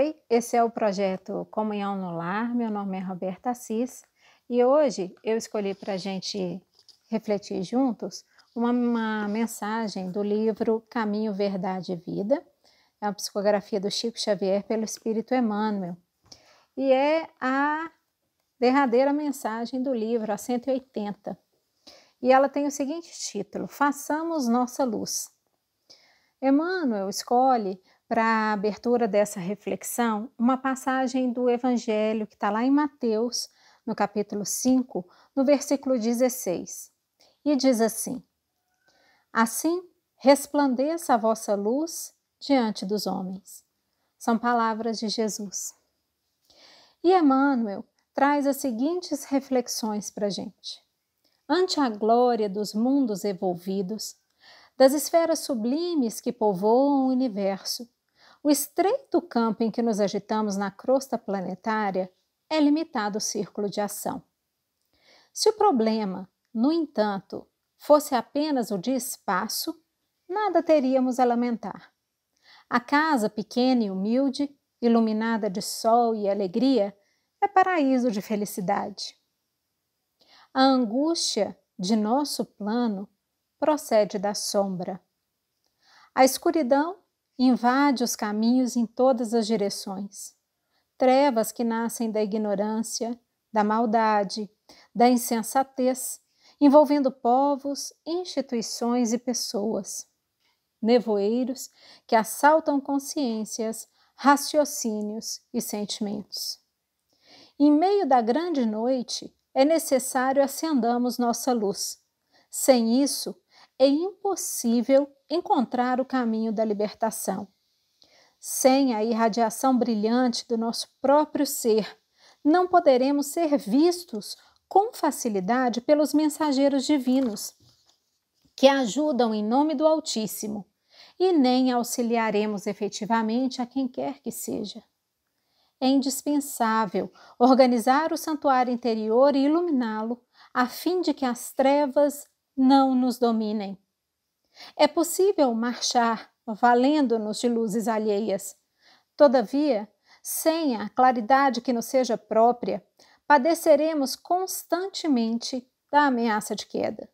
Oi, esse é o projeto Comunhão no Lar. Meu nome é Roberta Assis e hoje eu escolhi para a gente refletir juntos uma, uma, mensagem do livro Caminho, Verdade e Vida. É uma psicografia do Chico Xavier pelo Espírito Emmanuel. E é a derradeira mensagem do livro, a 180. E ela tem o seguinte título: Façamos Nossa Luz. Emmanuel escolhe para a abertura dessa reflexão uma passagem do Evangelho que está lá em Mateus, no capítulo 5, no versículo 16. E diz assim: Assim resplandeça a vossa luz diante dos homens. São palavras de Jesus. E Emmanuel traz as seguintes reflexões para a gente. Ante a glória dos mundos evolvidos, das esferas sublimes que povoam o universo, o estreito campo em que nos agitamos na crosta planetária é limitado o círculo de ação. Se o problema, no entanto, fosse apenas o de espaço, nada teríamos a lamentar. A casa pequena e humilde, iluminada de sol e alegria, é paraíso de felicidade. A angústia de nosso plano procede da sombra. A escuridão invade os caminhos em todas as direções. Trevas que nascem da ignorância, da maldade, da insensatez, envolvendo povos, instituições e pessoas. Nevoeiros que assaltam consciências, raciocínios e sentimentos. Em meio da grande noite, é necessário acendamos nossa luz. Sem isso, é impossível encontrar o caminho da libertação. Sem a irradiação brilhante do nosso próprio ser, não poderemos ser vistos com facilidade pelos mensageiros divinos, que ajudam em nome do Altíssimo, e nem auxiliaremos efetivamente a quem quer que seja. É indispensável organizar o santuário interior e iluminá-lo, a fim de que as trevas não nos dominem. É possível marchar valendo-nos de luzes alheias. Todavia, sem a claridade que nos seja própria, padeceremos constantemente da ameaça de queda.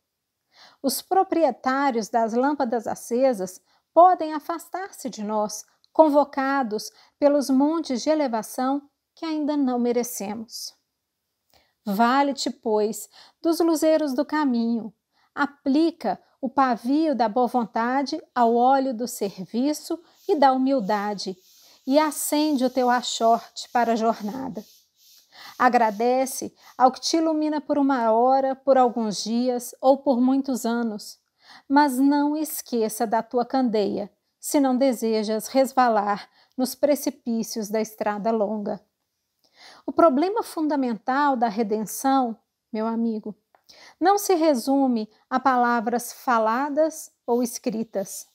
Os proprietários das lâmpadas acesas podem afastar-se de nós, convocados pelos montes de elevação que ainda não merecemos. Vale-te, pois, dos luzeiros do caminho, aplica o pavio da boa vontade ao óleo do serviço e da humildade, e acende o teu achorte para a jornada. Agradece ao que te ilumina por uma hora, por alguns dias ou por muitos anos, mas não esqueça da tua candeia, se não desejas resvalar nos precipícios da estrada longa. O problema fundamental da redenção, meu amigo, não se resume a palavras faladas ou escritas.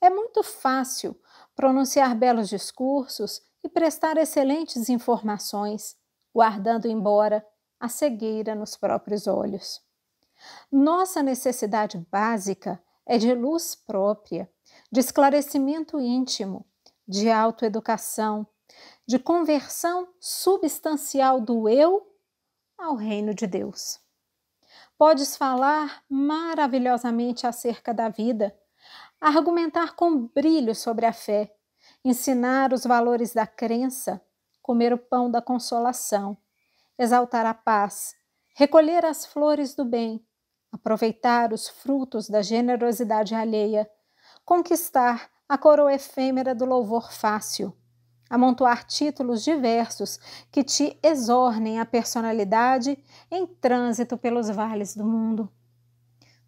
É muito fácil pronunciar belos discursos e prestar excelentes informações, guardando embora a cegueira nos próprios olhos. Nossa necessidade básica é de luz própria, de esclarecimento íntimo, de autoeducação, de conversão substancial do eu ao reino de Deus. Podes falar maravilhosamente acerca da vida, argumentar com brilho sobre a fé, ensinar os valores da crença, comer o pão da consolação, exaltar a paz, recolher as flores do bem, aproveitar os frutos da generosidade alheia, conquistar a coroa efêmera do louvor fácil amontoar títulos diversos que te exornem a personalidade em trânsito pelos vales do mundo.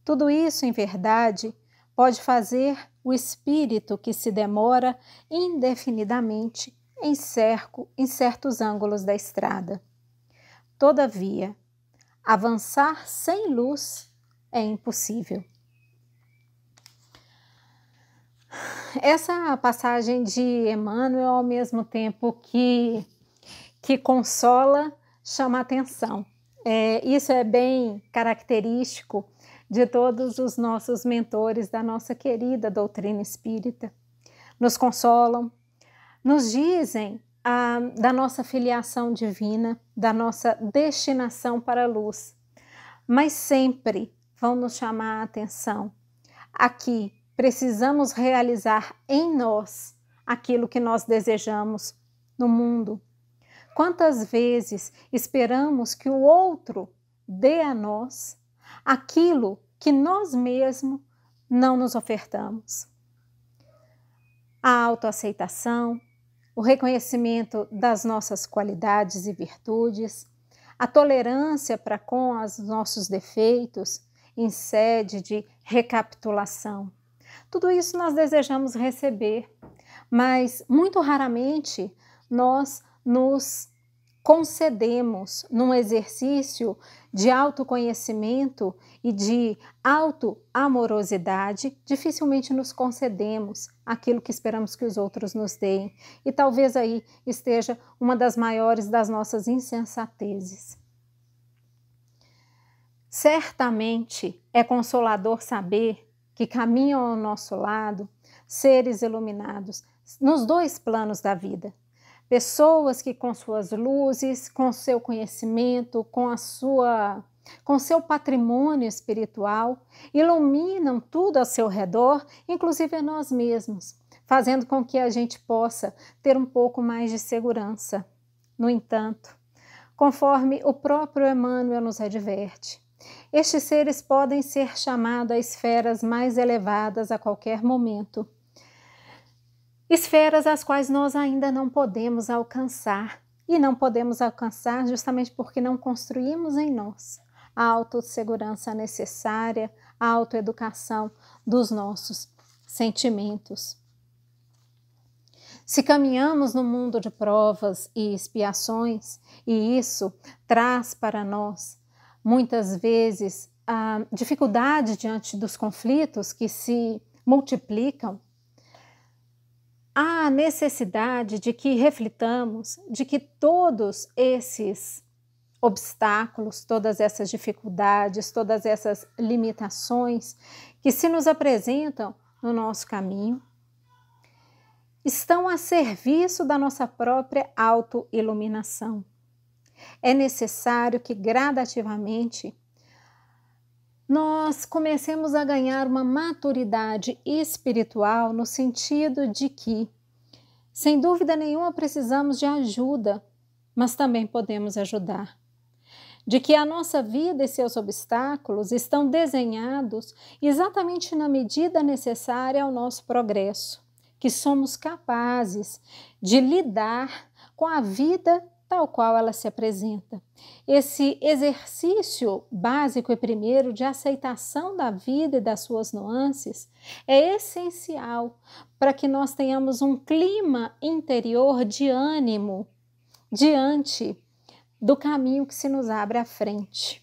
Tudo isso, em verdade, pode fazer o espírito que se demora indefinidamente em cerco em certos ângulos da estrada. Todavia, avançar sem luz é impossível. Essa passagem de Emmanuel, ao mesmo tempo que, que consola, chama atenção. É, isso é bem característico de todos os nossos mentores da nossa querida doutrina espírita. Nos consolam, nos dizem a, ah, da nossa filiação divina, da nossa destinação para a luz, mas sempre vão nos chamar a atenção aqui precisamos realizar em nós aquilo que nós desejamos no mundo. Quantas vezes esperamos que o outro dê a nós aquilo que nós mesmos não nos ofertamos? A autoaceitação, o reconhecimento das nossas qualidades e virtudes, a tolerância para com os nossos defeitos em sede de recapitulação tudo isso nós desejamos receber, mas muito raramente nós nos concedemos num exercício de autoconhecimento e de autoamorosidade, dificilmente nos concedemos aquilo que esperamos que os outros nos deem. E talvez aí esteja uma das maiores das nossas insensatezes. Certamente é consolador saber que caminham ao nosso lado, seres iluminados, nos dois planos da vida. Pessoas que, com suas luzes, com seu conhecimento, com a sua com seu patrimônio espiritual, iluminam tudo ao seu redor, inclusive a nós mesmos, fazendo com que a gente possa ter um pouco mais de segurança. No entanto, conforme o próprio Emmanuel nos adverte, estes seres podem ser chamados a esferas mais elevadas a qualquer momento. Esferas as quais nós ainda não podemos alcançar, e não podemos alcançar justamente porque não construímos em nós a autossegurança necessária, a autoeducação dos nossos sentimentos. Se caminhamos no mundo de provas e expiações, e isso traz para nós muitas vezes a dificuldade diante dos conflitos que se multiplicam, há a necessidade de que reflitamos de que todos esses obstáculos, todas essas dificuldades, todas essas limitações que se nos apresentam no nosso caminho estão a serviço da nossa própria autoiluminação. É necessário que gradativamente nós comecemos a ganhar uma maturidade espiritual no sentido de que, sem dúvida nenhuma, precisamos de ajuda, mas também podemos ajudar. De que a nossa vida e seus obstáculos estão desenhados exatamente na medida necessária ao nosso progresso, que somos capazes de lidar com a vida tal qual ela se apresenta. Esse exercício básico e primeiro de aceitação da vida e das suas nuances é essencial para que nós tenhamos um clima interior de ânimo diante do caminho que se nos abre à frente.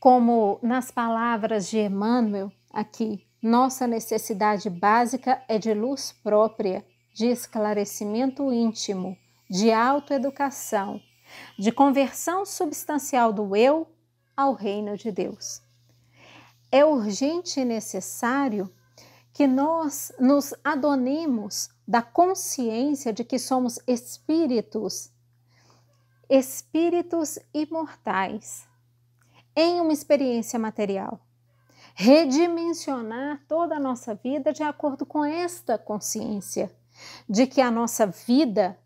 Como nas palavras de Emmanuel, aqui, nossa necessidade básica é de luz própria de esclarecimento íntimo, de autoeducação, de conversão substancial do eu ao reino de Deus. É urgente e necessário que nós nos adonemos da consciência de que somos espíritos, espíritos imortais, em uma experiência material. Redimensionar toda a nossa vida de acordo com esta consciência de que a nossa vida,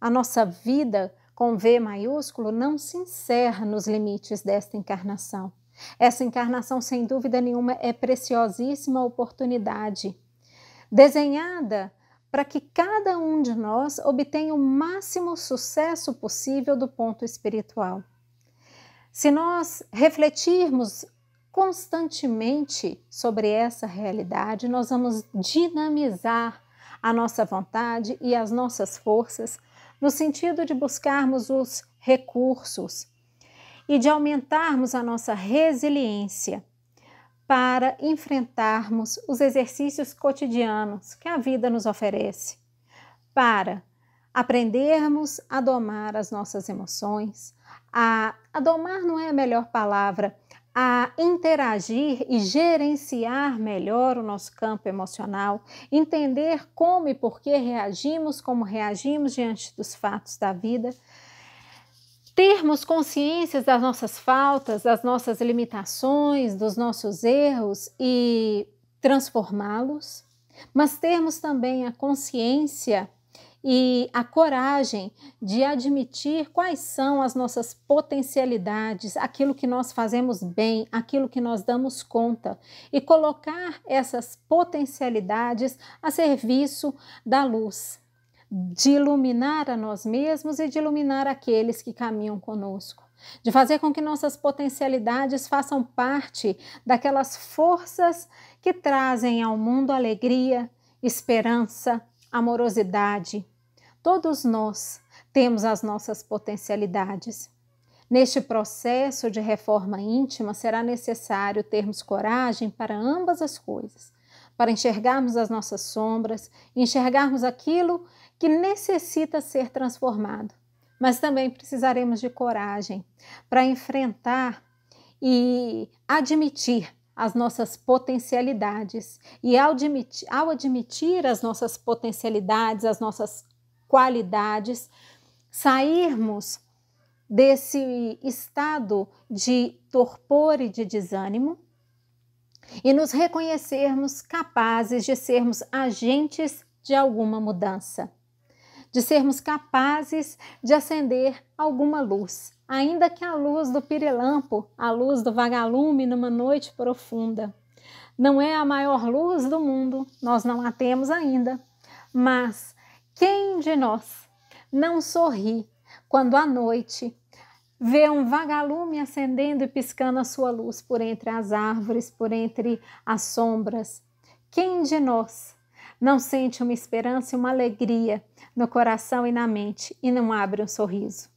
a nossa vida com V maiúsculo, não se encerra nos limites desta encarnação. Essa encarnação, sem dúvida nenhuma, é preciosíssima oportunidade, desenhada para que cada um de nós obtenha o máximo sucesso possível do ponto espiritual. Se nós refletirmos constantemente sobre essa realidade, nós vamos dinamizar a nossa vontade e as nossas forças, no sentido de buscarmos os recursos e de aumentarmos a nossa resiliência para enfrentarmos os exercícios cotidianos que a vida nos oferece, para aprendermos a domar as nossas emoções, a, a domar não é a melhor palavra, a interagir e gerenciar melhor o nosso campo emocional, entender como e por que reagimos, como reagimos diante dos fatos da vida, termos consciências das nossas faltas, das nossas limitações, dos nossos erros e transformá-los, mas termos também a consciência e a coragem de admitir quais são as nossas potencialidades, aquilo que nós fazemos bem, aquilo que nós damos conta e colocar essas potencialidades a serviço da luz, de iluminar a nós mesmos e de iluminar aqueles que caminham conosco. De fazer com que nossas potencialidades façam parte daquelas forças que trazem ao mundo alegria, esperança, amorosidade, Todos nós temos as nossas potencialidades. Neste processo de reforma íntima, será necessário termos coragem para ambas as coisas, para enxergarmos as nossas sombras, enxergarmos aquilo que necessita ser transformado. Mas também precisaremos de coragem para enfrentar e admitir as nossas potencialidades. E ao admitir, ao admitir as nossas potencialidades, as nossas qualidades, sairmos desse estado de torpor e de desânimo e nos reconhecermos capazes de sermos agentes de alguma mudança, de sermos capazes de acender alguma luz, ainda que a luz do pirilampo, a luz do vagalume numa noite profunda. Não é a maior luz do mundo, nós não a temos ainda, mas quem de nós não sorri quando à noite vê um vagalume acendendo e piscando a sua luz por entre as árvores, por entre as sombras? Quem de nós não sente uma esperança e uma alegria no coração e na mente e não abre um sorriso?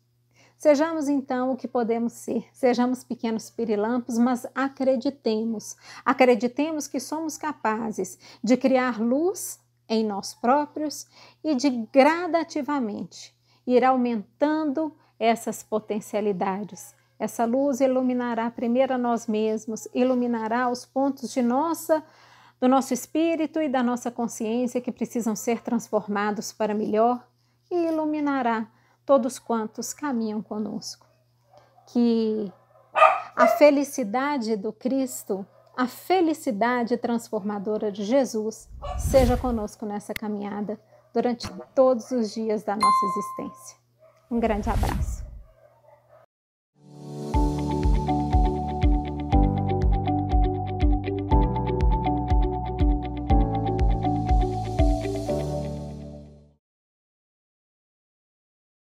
Sejamos então o que podemos ser, sejamos pequenos pirilampos, mas acreditemos. Acreditemos que somos capazes de criar luz em nós próprios e de gradativamente ir aumentando essas potencialidades. Essa luz iluminará primeiro a nós mesmos, iluminará os pontos de nossa do nosso espírito e da nossa consciência que precisam ser transformados para melhor e iluminará todos quantos caminham conosco. Que a felicidade do Cristo a felicidade transformadora de Jesus seja conosco nessa caminhada durante todos os dias da nossa existência. Um grande abraço.